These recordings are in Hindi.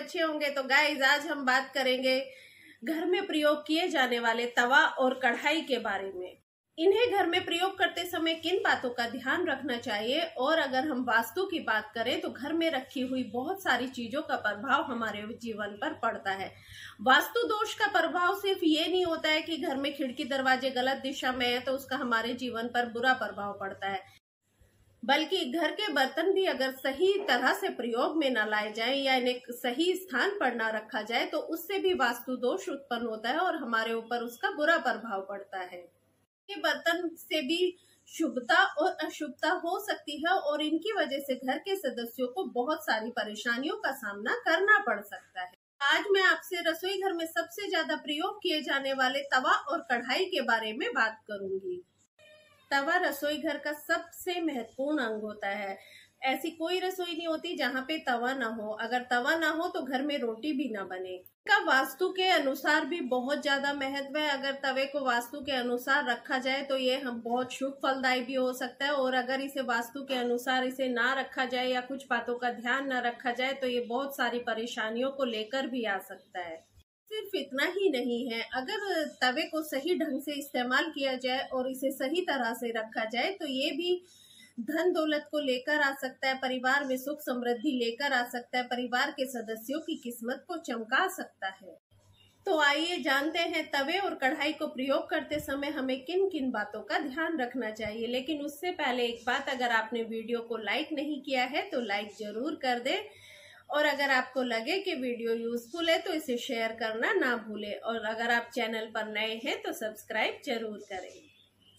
अच्छे होंगे तो गाइज आज हम बात करेंगे घर में प्रयोग किए जाने वाले तवा और कढ़ाई के बारे में इन्हें घर में प्रयोग करते समय किन बातों का ध्यान रखना चाहिए और अगर हम वास्तु की बात करें तो घर में रखी हुई बहुत सारी चीजों का प्रभाव हमारे जीवन पर पड़ता है वास्तु दोष का प्रभाव सिर्फ ये नहीं होता है कि घर में खिड़की दरवाजे गलत दिशा में है तो उसका हमारे जीवन पर बुरा प्रभाव पड़ता है बल्कि घर के बर्तन भी अगर सही तरह से प्रयोग में न लाए जाए या इन्हें सही स्थान पर न रखा जाए तो उससे भी वास्तु दोष उत्पन्न होता है और हमारे ऊपर उसका बुरा प्रभाव पड़ता है ये बर्तन से भी शुभता और अशुभता हो सकती है और इनकी वजह से घर के सदस्यों को बहुत सारी परेशानियों का सामना करना पड़ सकता है आज मैं आपसे रसोई घर में सबसे ज्यादा प्रयोग किए जाने वाले तवा और कढ़ाई के बारे में बात करूंगी तवा रसोई घर का सबसे महत्वपूर्ण अंग होता है ऐसी कोई रसोई नहीं होती जहाँ पे तवा ना हो अगर तवा ना हो तो घर में रोटी भी ना बने का वास्तु के अनुसार भी बहुत ज्यादा महत्व है अगर तवे को वास्तु के अनुसार रखा जाए तो ये हम बहुत शुभ फलदायी भी हो सकता है और अगर इसे वास्तु के अनुसार इसे ना रखा जाए या कुछ बातों का ध्यान ना रखा जाए तो ये बहुत सारी परेशानियों को लेकर भी आ सकता है सिर्फ इतना ही नहीं है अगर तवे को सही ढंग से इस्तेमाल किया जाए और इसे सही तरह से रखा जाए तो ये भी धन दौलत को लेकर आ सकता है परिवार में सुख समृद्धि लेकर आ सकता है परिवार के सदस्यों की किस्मत को चमका सकता है तो आइए जानते हैं तवे और कढ़ाई को प्रयोग करते समय हमें किन किन बातों का ध्यान रखना चाहिए लेकिन उससे पहले एक बात अगर आपने वीडियो को लाइक नहीं किया है तो लाइक जरूर कर दें और अगर आपको लगे कि वीडियो यूजफुल है तो इसे शेयर करना ना भूलें और अगर आप चैनल पर नए हैं तो सब्सक्राइब जरूर करें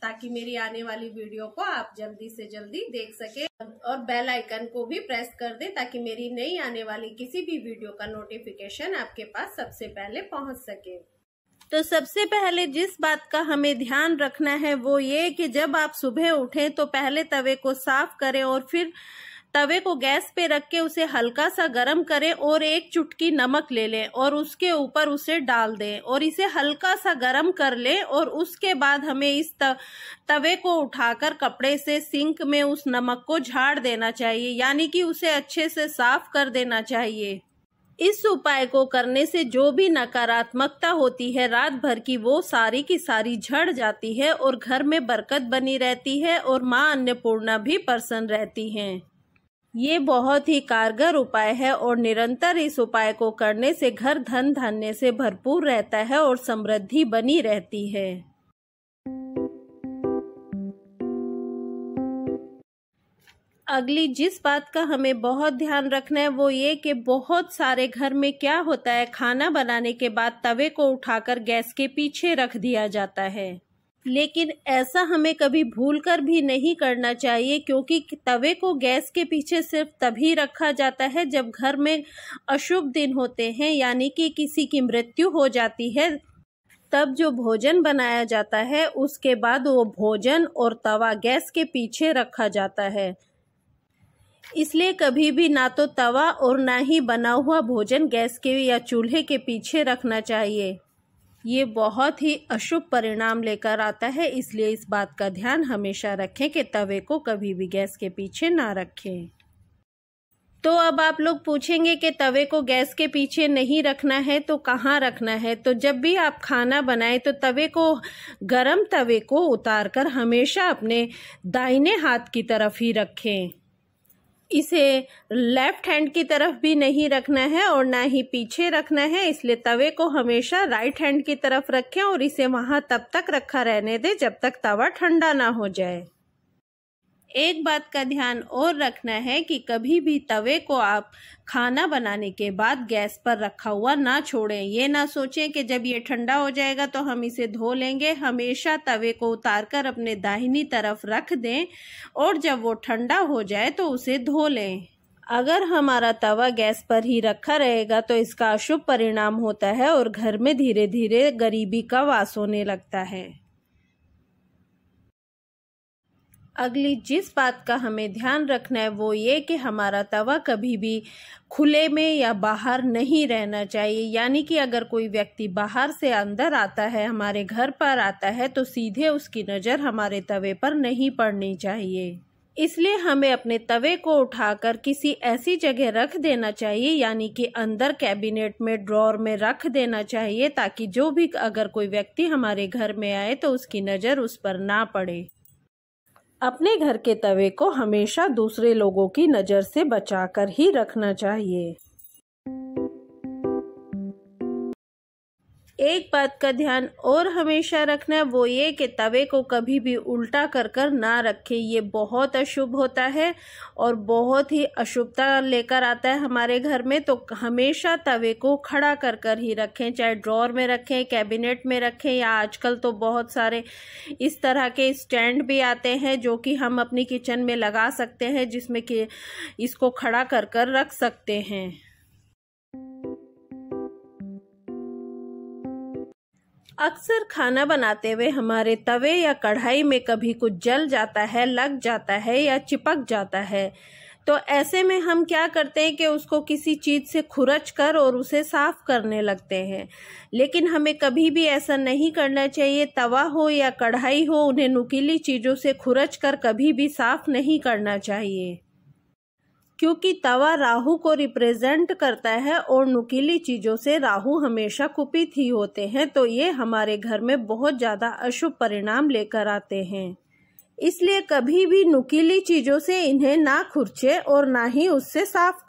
ताकि मेरी आने वाली वीडियो को आप जल्दी से जल्दी देख सके और बेल आइकन को भी प्रेस कर दें ताकि मेरी नई आने वाली किसी भी वीडियो का नोटिफिकेशन आपके पास सबसे पहले पहुंच सके तो सबसे पहले जिस बात का हमें ध्यान रखना है वो ये कि जब आप सुबह उठें तो पहले तवे को साफ करें और फिर तवे को गैस पे रख के उसे हल्का सा गरम करें और एक चुटकी नमक ले लें और उसके ऊपर उसे डाल दें और इसे हल्का सा गरम कर लें और उसके बाद हमें इस तवे को उठाकर कपड़े से सिंक में उस नमक को झाड़ देना चाहिए यानी कि उसे अच्छे से साफ कर देना चाहिए इस उपाय को करने से जो भी नकारात्मकता होती है रात भर की वो सारी की सारी झड़ जाती है और घर में बरकत बनी रहती है और माँ अन्नपूर्णा भी प्रसन्न रहती हैं ये बहुत ही कारगर उपाय है और निरंतर इस उपाय को करने से घर धन धान्य से भरपूर रहता है और समृद्धि बनी रहती है अगली जिस बात का हमें बहुत ध्यान रखना है वो ये कि बहुत सारे घर में क्या होता है खाना बनाने के बाद तवे को उठाकर गैस के पीछे रख दिया जाता है लेकिन ऐसा हमें कभी भूल कर भी नहीं करना चाहिए क्योंकि तवे को गैस के पीछे सिर्फ तभी रखा जाता है जब घर में अशुभ दिन होते हैं यानी कि किसी की मृत्यु हो जाती है तब जो भोजन बनाया जाता है उसके बाद वो भोजन और तवा गैस के पीछे रखा जाता है इसलिए कभी भी ना तो तवा और ना ही बना हुआ भोजन गैस के या चूल्हे के पीछे रखना चाहिए ये बहुत ही अशुभ परिणाम लेकर आता है इसलिए इस बात का ध्यान हमेशा रखें कि तवे को कभी भी गैस के पीछे ना रखें तो अब आप लोग पूछेंगे कि तवे को गैस के पीछे नहीं रखना है तो कहाँ रखना है तो जब भी आप खाना बनाएं तो तवे को गरम तवे को उतार कर हमेशा अपने दाहिने हाथ की तरफ ही रखें इसे लेफ्ट हैंड की तरफ भी नहीं रखना है और ना ही पीछे रखना है इसलिए तवे को हमेशा राइट हैंड की तरफ रखें और इसे वहाँ तब तक रखा रहने दें जब तक तवा ठंडा ना हो जाए एक बात का ध्यान और रखना है कि कभी भी तवे को आप खाना बनाने के बाद गैस पर रखा हुआ ना छोड़ें ये ना सोचें कि जब ये ठंडा हो जाएगा तो हम इसे धो लेंगे हमेशा तवे को उतारकर अपने दाहिनी तरफ रख दें और जब वो ठंडा हो जाए तो उसे धो लें अगर हमारा तवा गैस पर ही रखा रहेगा तो इसका अशुभ परिणाम होता है और घर में धीरे धीरे गरीबी का वास होने लगता है अगली जिस बात का हमें ध्यान रखना है वो ये कि हमारा तवा कभी भी खुले में या बाहर नहीं रहना चाहिए यानी कि अगर कोई व्यक्ति बाहर से अंदर आता है हमारे घर पर आता है तो सीधे उसकी नज़र हमारे तवे पर नहीं पड़नी चाहिए इसलिए हमें अपने तवे को उठाकर किसी ऐसी जगह रख देना चाहिए यानी कि अंदर कैबिनेट में ड्रॉर में रख देना चाहिए ताकि जो भी अगर कोई व्यक्ति हमारे घर में आए तो उसकी नज़र उस पर ना पड़े अपने घर के तवे को हमेशा दूसरे लोगों की नज़र से बचाकर ही रखना चाहिए एक बात का ध्यान और हमेशा रखना है वो ये कि तवे को कभी भी उल्टा कर कर ना रखें ये बहुत अशुभ होता है और बहुत ही अशुभता लेकर आता है हमारे घर में तो हमेशा तवे को खड़ा कर कर ही रखें चाहे ड्रॉर में रखें कैबिनेट में रखें या आजकल तो बहुत सारे इस तरह के स्टैंड भी आते हैं जो कि हम अपनी किचन में लगा सकते हैं जिसमें कि इसको खड़ा कर कर रख सकते हैं अक्सर खाना बनाते हुए हमारे तवे या कढ़ाई में कभी कुछ जल जाता है लग जाता है या चिपक जाता है तो ऐसे में हम क्या करते हैं कि उसको किसी चीज़ से खुरच कर और उसे साफ़ करने लगते हैं लेकिन हमें कभी भी ऐसा नहीं करना चाहिए तवा हो या कढ़ाई हो उन्हें नुकीली चीज़ों से खुरच कर कभी भी साफ़ नहीं करना चाहिए क्योंकि तवा राहु को रिप्रेजेंट करता है और नुकीली चीज़ों से राहु हमेशा कुपित ही होते हैं तो ये हमारे घर में बहुत ज़्यादा अशुभ परिणाम लेकर आते हैं इसलिए कभी भी नुकीली चीज़ों से इन्हें ना खुर्चे और ना ही उससे साफ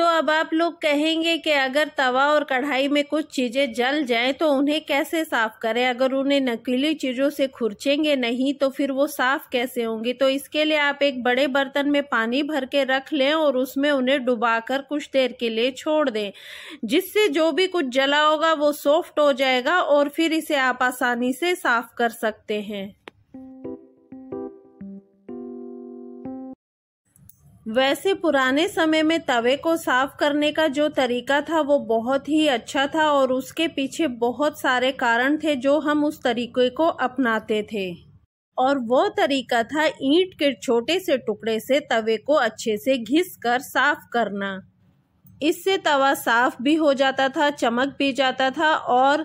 तो अब आप लोग कहेंगे कि अगर तवा और कढ़ाई में कुछ चीज़ें जल जाएं तो उन्हें कैसे साफ़ करें अगर उन्हें नकीली चीज़ों से खुरचेंगे नहीं तो फिर वो साफ़ कैसे होंगी तो इसके लिए आप एक बड़े बर्तन में पानी भर के रख लें और उसमें उन्हें डुबाकर कुछ देर के लिए छोड़ दें जिससे जो भी कुछ जला होगा वो सॉफ्ट हो जाएगा और फिर इसे आप आसानी से साफ़ कर सकते हैं वैसे पुराने समय में तवे को साफ करने का जो तरीका था वो बहुत ही अच्छा था और उसके पीछे बहुत सारे कारण थे जो हम उस तरीके को अपनाते थे और वो तरीका था ईंट के छोटे से टुकड़े से तवे को अच्छे से घिस कर साफ करना इससे तवा साफ़ भी हो जाता था चमक भी जाता था और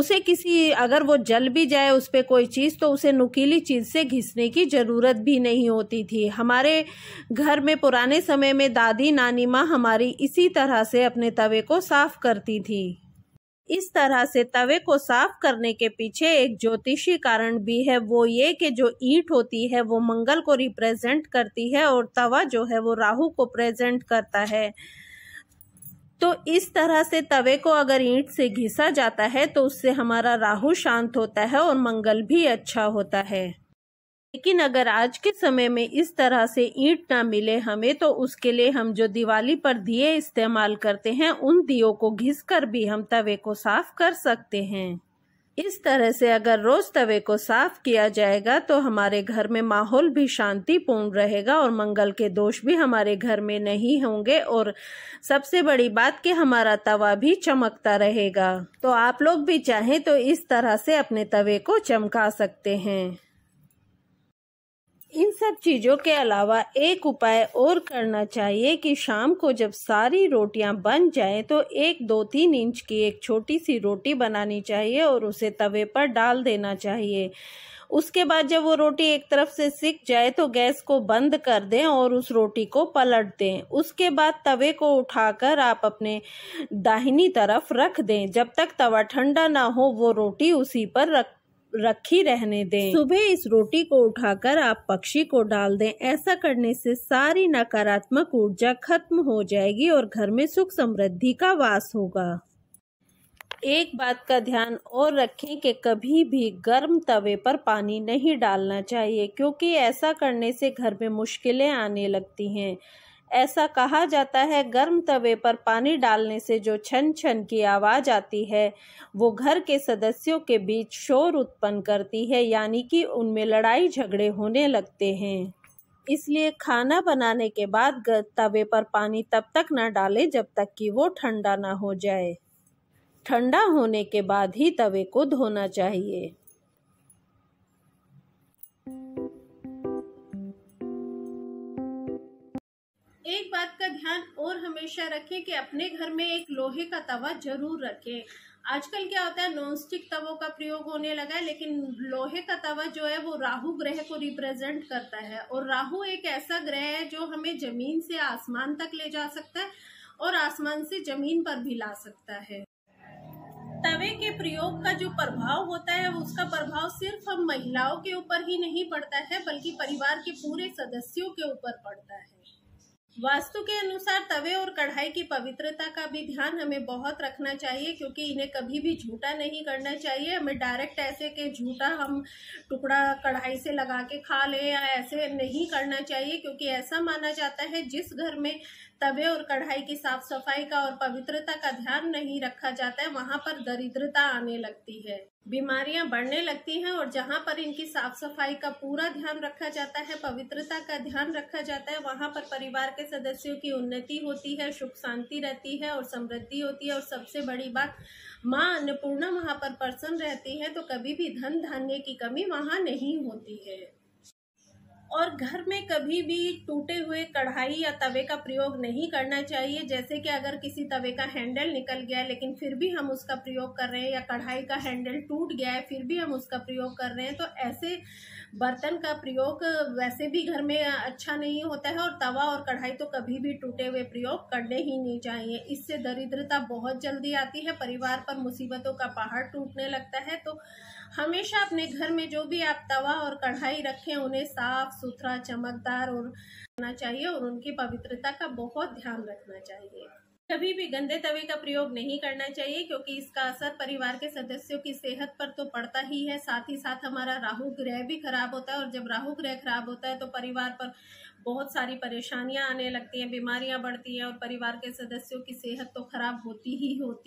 उसे किसी अगर वो जल भी जाए उस पर कोई चीज़ तो उसे नुकीली चीज़ से घिसने की ज़रूरत भी नहीं होती थी हमारे घर में पुराने समय में दादी नानी माँ हमारी इसी तरह से अपने तवे को साफ़ करती थी इस तरह से तवे को साफ करने के पीछे एक ज्योतिषी कारण भी है वो ये कि जो ईट होती है वो मंगल को रिप्रेजेंट करती है और तवा जो है वो राहु को प्रेजेंट करता है तो इस तरह से तवे को अगर ईंट से घिसा जाता है तो उससे हमारा राहु शांत होता है और मंगल भी अच्छा होता है लेकिन अगर आज के समय में इस तरह से ईंट ना मिले हमें तो उसके लिए हम जो दिवाली पर दिए इस्तेमाल करते हैं उन दियो को घिस कर भी हम तवे को साफ कर सकते हैं इस तरह से अगर रोज तवे को साफ किया जाएगा तो हमारे घर में माहौल भी शांतिपूर्ण रहेगा और मंगल के दोष भी हमारे घर में नहीं होंगे और सबसे बड़ी बात कि हमारा तवा भी चमकता रहेगा तो आप लोग भी चाहें तो इस तरह से अपने तवे को चमका सकते हैं इन सब चीज़ों के अलावा एक उपाय और करना चाहिए कि शाम को जब सारी रोटियां बन जाएं तो एक दो तीन इंच की एक छोटी सी रोटी बनानी चाहिए और उसे तवे पर डाल देना चाहिए उसके बाद जब वो रोटी एक तरफ से सिक जाए तो गैस को बंद कर दें और उस रोटी को पलट दें उसके बाद तवे को उठाकर आप अपने दाहिनी तरफ रख दें जब तक तवा ठंडा ना हो वो रोटी उसी पर रख रखी रहने दें सुबह इस रोटी को उठाकर आप पक्षी को डाल दें ऐसा करने से सारी नकारात्मक ऊर्जा खत्म हो जाएगी और घर में सुख समृद्धि का वास होगा एक बात का ध्यान और रखें कि कभी भी गर्म तवे पर पानी नहीं डालना चाहिए क्योंकि ऐसा करने से घर में मुश्किलें आने लगती हैं ऐसा कहा जाता है गर्म तवे पर पानी डालने से जो छन छन की आवाज़ आती है वो घर के सदस्यों के बीच शोर उत्पन्न करती है यानी कि उनमें लड़ाई झगड़े होने लगते हैं इसलिए खाना बनाने के बाद तवे पर पानी तब तक ना डालें जब तक कि वो ठंडा ना हो जाए ठंडा होने के बाद ही तवे को धोना चाहिए एक बात का ध्यान और हमेशा रखें कि अपने घर में एक लोहे का तवा जरूर रखें आजकल क्या होता है नॉन स्टिक तवों का प्रयोग होने लगा है लेकिन लोहे का तवा जो है वो राहु ग्रह को रिप्रेजेंट करता है और राहु एक ऐसा ग्रह है जो हमें जमीन से आसमान तक ले जा सकता है और आसमान से जमीन पर भी ला सकता है तवे के प्रयोग का जो प्रभाव होता है उसका प्रभाव सिर्फ हम महिलाओं के ऊपर ही नहीं पड़ता है बल्कि परिवार के पूरे सदस्यों के ऊपर पड़ता है वास्तु के अनुसार तवे और कढ़ाई की पवित्रता का भी ध्यान हमें बहुत रखना चाहिए क्योंकि इन्हें कभी भी झूठा नहीं करना चाहिए हमें डायरेक्ट ऐसे के झूठा हम टुकड़ा कढ़ाई से लगा के खा लें या ऐसे नहीं करना चाहिए क्योंकि ऐसा माना जाता है जिस घर में तवे और कढ़ाई की साफ सफाई का और पवित्रता का ध्यान नहीं रखा जाता है वहाँ पर दरिद्रता आने लगती है बीमारियां बढ़ने लगती हैं और जहां पर इनकी साफ सफाई का पूरा ध्यान रखा जाता है पवित्रता का ध्यान रखा जाता है वहां पर परिवार के सदस्यों की उन्नति होती है सुख शांति रहती है और समृद्धि होती है और सबसे बड़ी बात माँ अन्नपूर्णा वहां पर प्रसन्न रहती है तो कभी भी धन धान्य की कमी वहां नहीं होती है और घर में कभी भी टूटे हुए कढ़ाई या तवे का प्रयोग नहीं करना चाहिए जैसे कि अगर किसी तवे का हैंडल निकल गया है लेकिन फिर भी हम उसका प्रयोग कर रहे हैं या कढ़ाई का हैंडल टूट गया है फिर भी हम उसका प्रयोग कर रहे हैं तो ऐसे बर्तन का प्रयोग वैसे भी घर में अच्छा नहीं होता है और तवा और कढ़ाई तो कभी भी टूटे हुए प्रयोग करने ही नहीं चाहिए इससे दरिद्रता बहुत जल्दी आती है परिवार पर मुसीबतों का पहाड़ टूटने लगता है तो हमेशा अपने घर में जो भी आप तवा और कढ़ाई रखें उन्हें साफ सुथरा चमकदार और रखना चाहिए और उनकी पवित्रता का बहुत ध्यान रखना चाहिए कभी भी गंदे तवे का प्रयोग नहीं करना चाहिए क्योंकि इसका असर परिवार के सदस्यों की सेहत पर तो पड़ता ही है साथ ही साथ हमारा राहु ग्रह भी खराब होता है और जब राहु ग्रह खराब होता है तो परिवार पर बहुत सारी परेशानियां आने लगती हैं बीमारियां बढ़ती हैं और परिवार के सदस्यों की सेहत तो खराब होती ही होती